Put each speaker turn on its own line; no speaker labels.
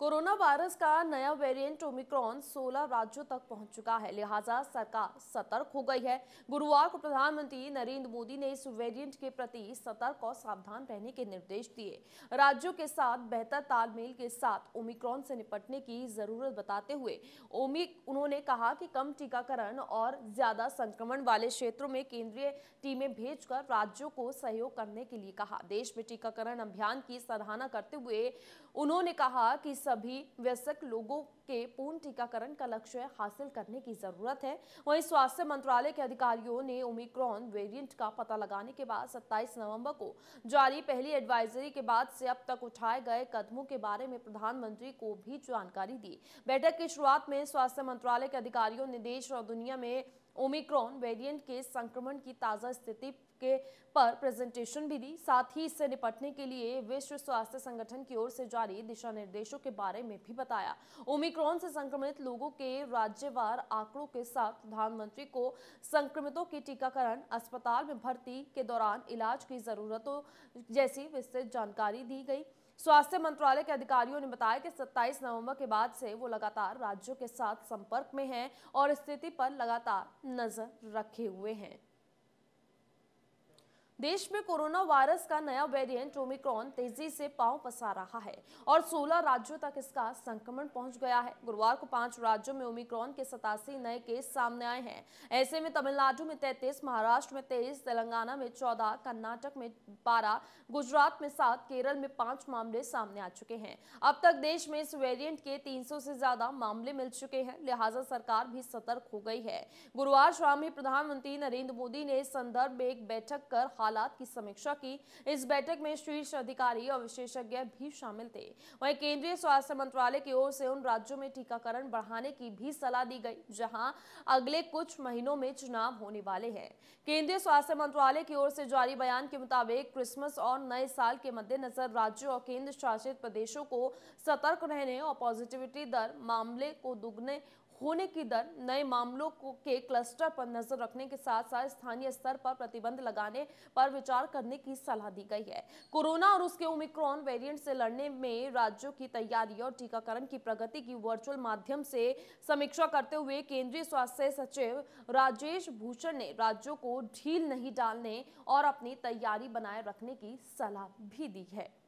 corona virus का नया variant Omicron 16 राज्यों तक पहुंच चुका है लिहाजा सरकार सतर्क हो गई है गुरुवार को प्रधानमंत्री नरेंद्र मोदी ने इस वेरिएंट के प्रति सतर्क और सावधान रहने के निर्देश दिए राज्यों के साथ बेहतर तालमेल के साथ ओमिक्रॉन से निपटने की जरूरत बताते हुए ओमिक उन्होंने कहा कि कम टीकाकरण और ज्यादा संक्रमण वाले क्षेत्रों में केंद्रीय टीमें भेजकर राज्यों को सहयोग करने के लिए कहा देश में टीकाकरण अभियान की सराहना करते हुए उन्होंने कहा कि सभी वयस्क लोगों के पूर्ण टीकाकरण का लक्ष्य हासिल करने की जरूरत है वहीं स्वास्थ्य मंत्रालय के अधिकारियों ने ओमिक्रॉन वेरिएंट का पता लगाने के बाद 27 नवंबर को जारी पहली एडवाइजरी के बाद से अब तक उठाए गए कदमों के बारे में प्रधानमंत्री को भी जानकारी दी बैठक की शुरुआत में स्वास्थ्य मंत्रालय के अधिकारियों ने देश और दुनिया में ओमिक्रॉन वेरिएंट के संक्रमण की ताज़ा स्थिति के पर प्रेजेंटेशन भी दी साथ ही इससे निपटने के लिए विश्व स्वास्थ्य संगठन की ओर से जारी दिशा निर्देशों के बारे में भी बताया ओमिक्रॉन से संक्रमित लोगों के राज्यवार आंकड़ों के साथ प्रधानमंत्री को संक्रमितों के टीकाकरण अस्पताल में भर्ती के दौरान इलाज की जरूरतों जैसी विस्तृत जानकारी दी गई स्वास्थ्य मंत्रालय के अधिकारियों ने बताया कि 27 नवंबर के बाद से वो लगातार राज्यों के साथ संपर्क में हैं और स्थिति पर लगातार नजर रखे हुए हैं देश में कोरोना वायरस का नया वेरिएंट ओमिक्रॉन तेजी से पांव पसार रहा है और 16 राज्यों तक इसका संक्रमण पहुंच गया है गुरुवार को पांच राज्यों में ओमिक्रॉन के सतासी नए केस सामने आए हैं ऐसे में तमिलनाडु में 33, महाराष्ट्र में 23, तेलंगाना में 14, कर्नाटक में 12, गुजरात में सात केरल में पांच मामले सामने आ चुके हैं अब तक देश में इस वेरियंट के तीन से ज्यादा मामले मिल चुके हैं लिहाजा सरकार भी सतर्क हो गई है गुरुवार शाम ही प्रधानमंत्री नरेंद्र मोदी ने इस संदर्भ में एक बैठक कर हालात की समीक्षा की इस बैठक में शीर्ष अधिकारी और विशेषज्ञ भी शामिल थे वहीं केंद्रीय स्वास्थ्य मंत्रालय की ओर से उन राज्यों में टीकाकरण बढ़ाने की भी सलाह दी गई जहाँ अगले कुछ महीनों में चुनाव होने वाले है केंद्रीय स्वास्थ्य मंत्रालय की ओर से जारी बयान के मुताबिक क्रिसमस और नए साल के मद्देनजर राज्यों और केंद्र शासित प्रदेशों को सतर्क रहने और पॉजिटिविटी दर मामले को दुगने होने की दर नए मामलों को के क्लस्टर पर नजर रखने के साथ साथ स्थानीय स्तर पर प्रतिबंध लगाने पर विचार करने की सलाह दी गई है कोरोना और उसके ओमिक्रॉन वेरिएंट से लड़ने में राज्यों की तैयारी और टीकाकरण की प्रगति की वर्चुअल माध्यम से समीक्षा करते हुए केंद्रीय स्वास्थ्य सचिव राजेश भूषण ने राज्यों को ढील नहीं डालने और अपनी तैयारी बनाए रखने की सलाह भी दी है